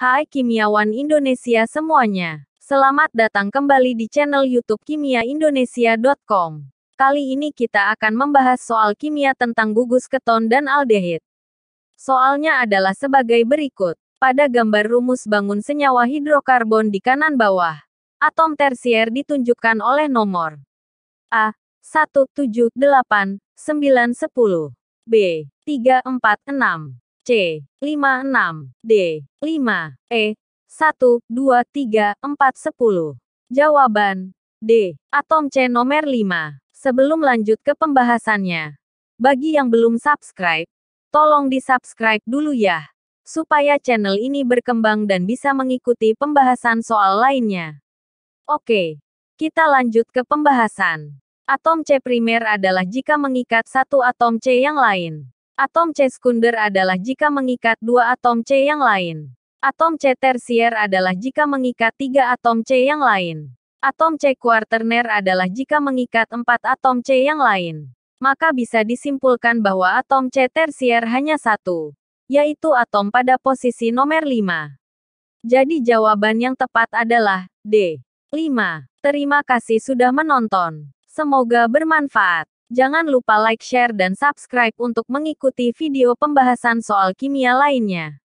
Hai kimiawan Indonesia semuanya. Selamat datang kembali di channel YouTube kimiaindonesia.com. Kali ini kita akan membahas soal kimia tentang gugus keton dan aldehid. Soalnya adalah sebagai berikut. Pada gambar rumus bangun senyawa hidrokarbon di kanan bawah, atom tersier ditunjukkan oleh nomor A 1 7 8 9 10 B 3 4 6 C, 56, D, 5, E, 1, 2, 3, 4, 10. Jawaban, D, atom C nomor 5. Sebelum lanjut ke pembahasannya, bagi yang belum subscribe, tolong di-subscribe dulu ya, supaya channel ini berkembang dan bisa mengikuti pembahasan soal lainnya. Oke, kita lanjut ke pembahasan. Atom C primer adalah jika mengikat satu atom C yang lain. Atom C sekunder adalah jika mengikat dua atom C yang lain. Atom C tersier adalah jika mengikat tiga atom C yang lain. Atom C kuarterner adalah jika mengikat empat atom C yang lain. Maka bisa disimpulkan bahwa atom C tersier hanya satu, yaitu atom pada posisi nomor 5. Jadi jawaban yang tepat adalah D. 5. Terima kasih sudah menonton. Semoga bermanfaat. Jangan lupa like, share, dan subscribe untuk mengikuti video pembahasan soal kimia lainnya.